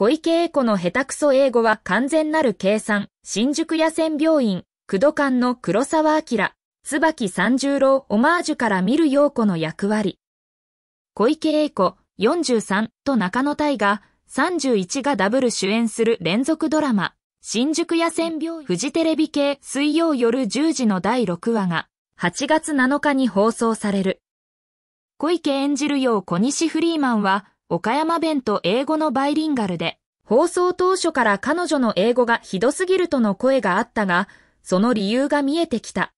小池栄子の下手くそ英語は完全なる計算、新宿野戦病院、駆動館の黒沢明、椿三十郎オマージュから見る陽子の役割。小池栄子43と中野大が31がダブル主演する連続ドラマ、新宿野戦病院、フジテレビ系水曜夜10時の第6話が8月7日に放送される。小池演じるよう小西フリーマンは岡山弁と英語のバイリンガルで、放送当初から彼女の英語がひどすぎるとの声があったが、その理由が見えてきた。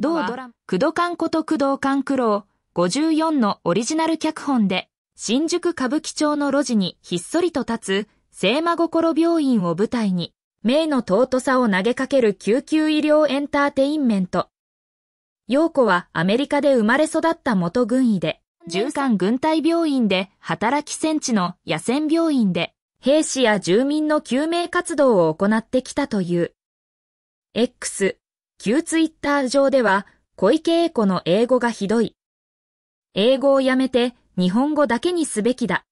同ドラマ、工藤官こと工藤官九郎、54のオリジナル脚本で、新宿歌舞伎町の路地にひっそりと立つ、聖魔心病院を舞台に、名の尊さを投げかける救急医療エンターテインメント。陽子はアメリカで生まれ育った元軍医で、13軍隊病院で働き戦地の野戦病院で兵士や住民の救命活動を行ってきたという。X、旧ツイッター上では小池栄子の英語がひどい。英語をやめて日本語だけにすべきだ。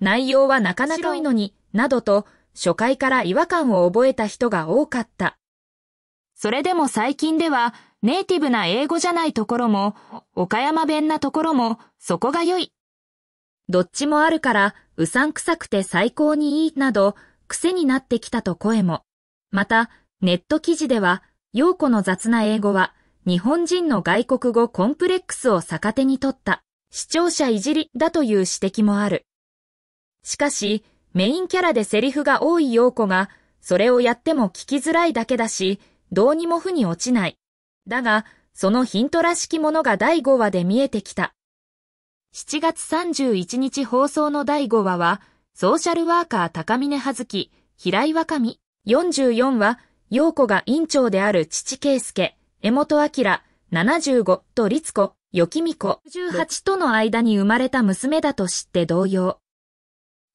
内容はなかなかいいのに、などと初回から違和感を覚えた人が多かった。それでも最近ではネイティブな英語じゃないところも、岡山弁なところも、そこが良い。どっちもあるから、うさんくさくて最高にいいなど、癖になってきたと声も。また、ネット記事では、洋子の雑な英語は、日本人の外国語コンプレックスを逆手に取った、視聴者いじりだという指摘もある。しかし、メインキャラでセリフが多い洋子が、それをやっても聞きづらいだけだし、どうにも負に落ちない。だが、そのヒントらしきものが第5話で見えてきた。7月31日放送の第5話は、ソーシャルワーカー高峰葉月、平井若美、44話、陽子が院長である父圭介、江本明、75と律子、よきみ子、6 8との間に生まれた娘だと知って同様。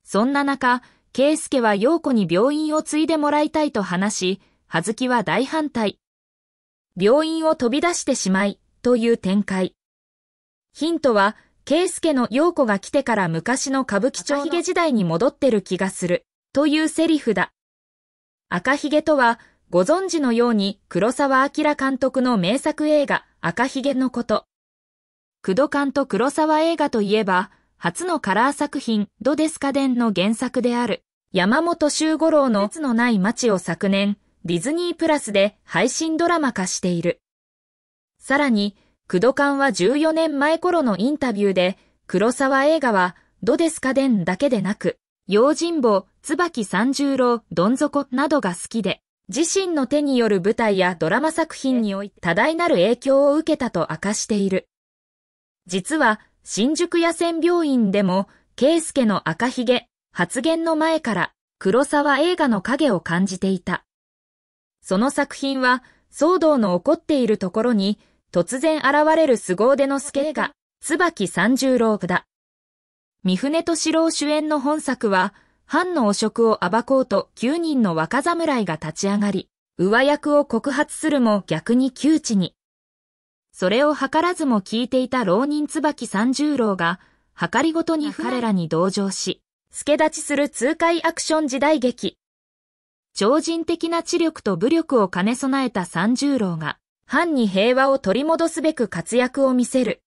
そんな中、圭介は陽子に病院を継いでもらいたいと話し、葉月は大反対。病院を飛び出してしまい、という展開。ヒントは、ケイスケの陽子が来てから昔の歌舞伎町ひげ時代に戻ってる気がする、というセリフだ。赤ひげとは、ご存知のように黒沢明監督の名作映画、赤ひげのこと。クドカと黒沢映画といえば、初のカラー作品、ドデスカデンの原作である、山本周五郎の熱のない街を昨年、ディズニープラスで配信ドラマ化している。さらに、クドカンは14年前頃のインタビューで、黒沢映画は、どですかでんだけでなく、用心棒、椿三十郎、どん底などが好きで、自身の手による舞台やドラマ作品において多大なる影響を受けたと明かしている。実は、新宿野戦病院でも、圭介の赤ひげ、発言の前から、黒沢映画の影を感じていた。その作品は、騒動の起こっているところに、突然現れる凄腕の助が、椿三十郎だ。三船敏郎主演の本作は、藩の汚職を暴こうと9人の若侍が立ち上がり、上役を告発するも逆に窮地に。それを図らずも聞いていた浪人椿三十郎が、図りごとに彼らに同情し、助立ちする痛快アクション時代劇、超人的な知力と武力を兼ね備えた三十郎が、藩に平和を取り戻すべく活躍を見せる。